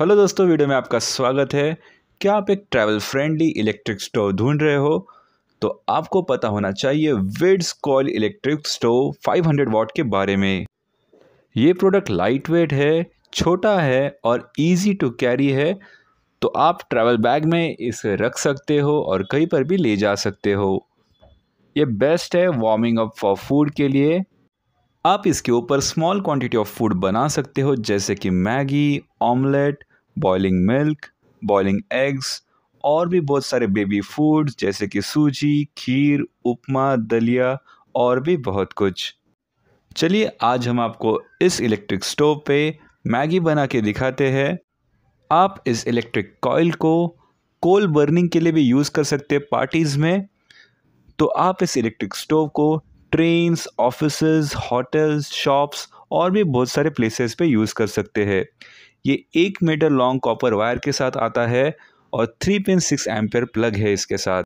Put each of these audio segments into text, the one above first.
hello दोस्तों video में आपका स्वागत है क्या आप एक ट्रैवल फ्रेंडली इलेक्ट्रिक स्टोव ढूंढ रहे हो तो आपको पता होना चाहिए विड्स कॉल इलेक्ट्रिक स्टोव 500 वॉट के बारे में ये प्रोडक्ट लाइट वेट है छोटा है और इजी टू कैरी है तो आप ट्रैवल बैग में इसे रख सकते हो और कहीं पर भी ले जा सकते हो ये बेस्ट है वार्मिंग अप फॉर फूड के लिए आप इसके ऊपर स्मॉल क्वांटिटी ऑफ फूड बना सकते हो जैसे कि Maggi omelette boiling milk boiling eggs और भी बहुत सारे बेबी फूड्स जैसे कि सूजी खीर उपमा दलिया और भी बहुत कुछ चलिए आज हम आपको इस इलेक्ट्रिक स्टोव पे मैगी बना के दिखाते हैं आप इस इलेक्ट्रिक कॉयल को कोल बर्निंग के लिए भी यूज़ कर सकते हैं पार्टीज़ में तो आप इस इलेक्ट्रिक स्टोव को ट्रेन्स ऑफिस होटल्स शॉप्स और भी बहुत सारे प्लेसेस पे यूज़ कर सकते हैं ये एक मीटर लॉन्ग कॉपर वायर के साथ आता है और three pin six ampere plug है इसके साथ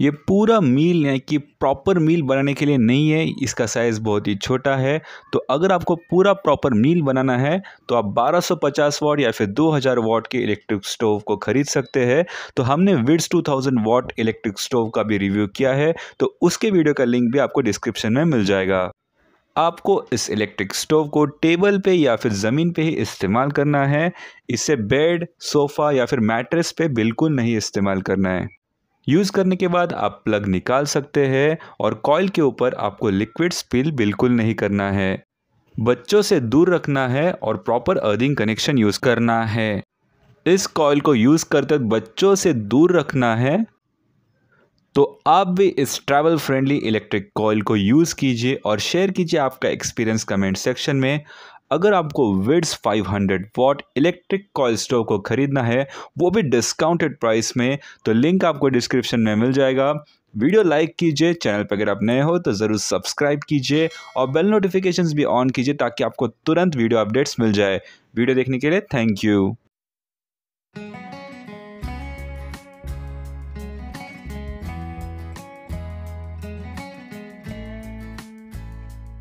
ये पूरा मील यानी कि प्रॉपर मील बनाने के लिए नहीं है इसका साइज़ बहुत ही छोटा है तो अगर आपको पूरा प्रॉपर मील बनाना है तो आप 1250 वाट या फिर 2000 वाट के इलेक्ट्रिक स्टोव को ख़रीद सकते हैं तो हमने विड्स 2000 वाट इलेक्ट्रिक स्टोव का भी रिव्यू किया है तो उसके वीडियो का लिंक भी आपको डिस्क्रिप्शन में मिल जाएगा आपको इस इलेक्ट्रिक स्टोव को टेबल पे या फिर ज़मीन पे ही इस्तेमाल करना है इसे बेड सोफ़ा या फिर मैट्रेस पे बिल्कुल नहीं इस्तेमाल करना है यूज़ करने के बाद आप प्लग निकाल सकते हैं और कॉयल के ऊपर आपको लिक्विड स्पिल बिल्कुल नहीं करना है बच्चों से दूर रखना है और प्रॉपर अर्थिंग कनेक्शन यूज़ करना है इस कॉयल को यूज़ करते बच्चों से दूर रखना है तो आप भी इस ट्रैवल फ्रेंडली इलेक्ट्रिक कॉयल को यूज़ कीजिए और शेयर कीजिए आपका एक्सपीरियंस कमेंट सेक्शन में अगर आपको विड्स 500 वॉट इलेक्ट्रिक कॉल स्टोव को ख़रीदना है वो भी डिस्काउंटेड प्राइस में तो लिंक आपको डिस्क्रिप्शन में मिल जाएगा वीडियो लाइक कीजिए चैनल पर अगर आप नए हो तो ज़रूर सब्सक्राइब कीजिए और बेल नोटिफिकेशंस भी ऑन कीजिए ताकि आपको तुरंत वीडियो अपडेट्स मिल जाए वीडियो देखने के लिए थैंक यू